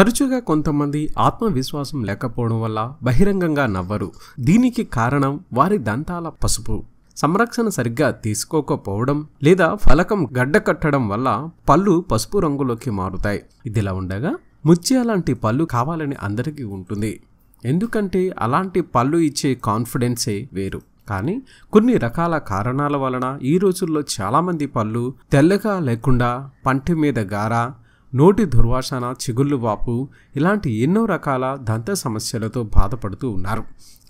తరచుగా కొంతమంది ఆత్మవిశ్వాసం లేకపోవడం వల్ల బహిరంగంగా నవ్వరు దీనికి కారణం వారి దంతాల పసుపు సంరక్షణ సరిగ్గా తీసుకోకపోవడం లేదా ఫలకం గడ్డ కట్టడం వల్ల పళ్ళు పసుపు రంగులోకి మారుతాయి ఇదిలా ఉండగా ముత్యాలాంటి పళ్ళు కావాలని అందరికీ ఉంటుంది ఎందుకంటే అలాంటి పళ్ళు ఇచ్చే కాన్ఫిడెన్సే వేరు కానీ కొన్ని రకాల కారణాల వలన ఈ రోజుల్లో చాలామంది పళ్ళు తెల్లగా లేకుండా పంటి మీద గార నోటి దుర్వాసన చిగుళ్ళు వాపు ఇలాంటి ఎన్నో రకాల దంత సమస్యలతో బాధపడుతూ ఉన్నారు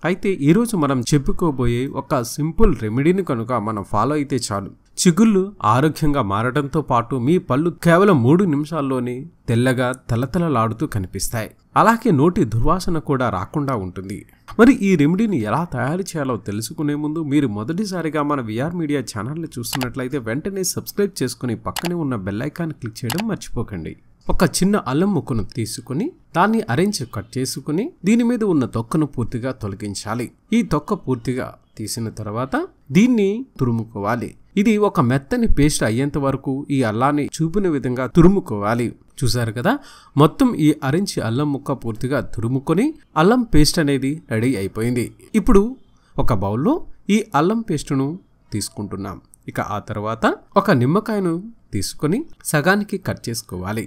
అయితే ఈరోజు మనం చెప్పుకోబోయే ఒక సింపుల్ రెమెడీని కనుక మనం ఫాలో అయితే చాలు చిగుళ్ళు ఆరోగ్యంగా మారడంతో పాటు మీ పళ్ళు కేవలం మూడు నిమిషాల్లోనే తెల్లగా తలతలలాడుతూ కనిపిస్తాయి అలాగే నోటి దుర్వాసన కూడా రాకుండా ఉంటుంది మరి ఈ రెమెడీని ఎలా తయారు చేయాలో తెలుసుకునే ముందు మీరు మొదటిసారిగా మన విఆర్ మీడియా ఛానల్ని చూస్తున్నట్లయితే వెంటనే సబ్స్క్రైబ్ చేసుకుని పక్కనే ఉన్న బెల్లైకాన్ క్లిక్ చేయడం మర్చిపోకండి ఒక చిన్న అల్లం ముక్కను తీసుకుని దాన్ని అరేంజ్ కట్ చేసుకుని దీని మీద ఉన్న తొక్కను పూర్తిగా తొలగించాలి ఈ తొక్క పూర్తిగా తీసిన తర్వాత దీన్ని తురుముకోవాలి ఇది ఒక మెత్తని పేస్ట్ అయ్యేంత వరకు ఈ అల్లాన్ని చూపిన విధంగా తురుముకోవాలి చూసారు కదా మొత్తం ఈ అరించి అల్లం ముక్క పూర్తిగా తురుముకొని అల్లం పేస్ట్ అనేది రెడీ అయిపోయింది ఇప్పుడు ఒక బౌల్లో ఈ అల్లం పేస్టును తీసుకుంటున్నాం ఇక ఆ తర్వాత ఒక నిమ్మకాయను తీసుకొని సగానికి కట్ చేసుకోవాలి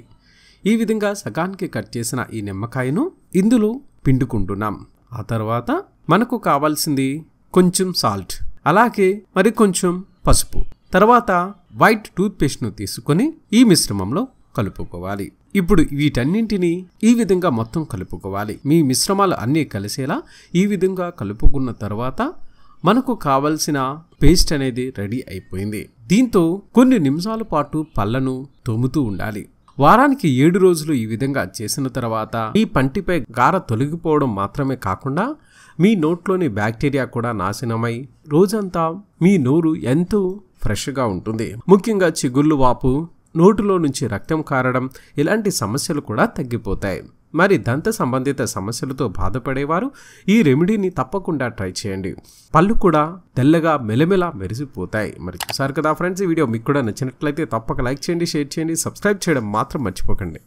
ఈ విధంగా సగానికి కట్ చేసిన ఈ నిమ్మకాయను ఇందులో పిండుకుంటున్నాం ఆ తర్వాత మనకు కావాల్సింది కొంచెం సాల్ట్ అలాగే మరి కొంచెం పసుపు తర్వాత వైట్ టూత్పేస్ట్ను తీసుకొని ఈ మిశ్రమంలో కలుపుకోవాలి ఇప్పుడు వీటన్నింటినీ ఈ విధంగా మొత్తం కలుపుకోవాలి మీ మిశ్రమాలు అన్నీ కలిసేలా ఈ విధంగా కలుపుకున్న తర్వాత మనకు కావలసిన పేస్ట్ అనేది రెడీ అయిపోయింది దీంతో కొన్ని నిమిషాల పాటు పళ్ళను తోముతూ ఉండాలి వారానికి ఏడు రోజులు ఈ విధంగా చేసిన తర్వాత మీ పంటిపై గార తొలగిపోవడం మాత్రమే కాకుండా మీ నోట్లోని బ్యాక్టీరియా కూడా నాశనమై రోజంతా మీ నోరు ఎంతో ఫ్రెష్గా ఉంటుంది ముఖ్యంగా చిగుళ్ళు వాపు నోటులో నుంచి రక్తం కారడం ఇలాంటి సమస్యలు కూడా తగ్గిపోతాయి మరి దంత సంబంధిత సమస్యలతో బాధపడేవారు ఈ రెమెడీని తప్పకుండా ట్రై చేయండి పళ్ళు కూడా తెల్లగా మెలమెల మెరిసిపోతాయి మరి చూసారు కదా ఫ్రెండ్స్ ఈ వీడియో మీకు కూడా నచ్చినట్లయితే తప్పక లైక్ చేయండి షేర్ చేయండి సబ్స్క్రైబ్ చేయడం మాత్రం మర్చిపోకండి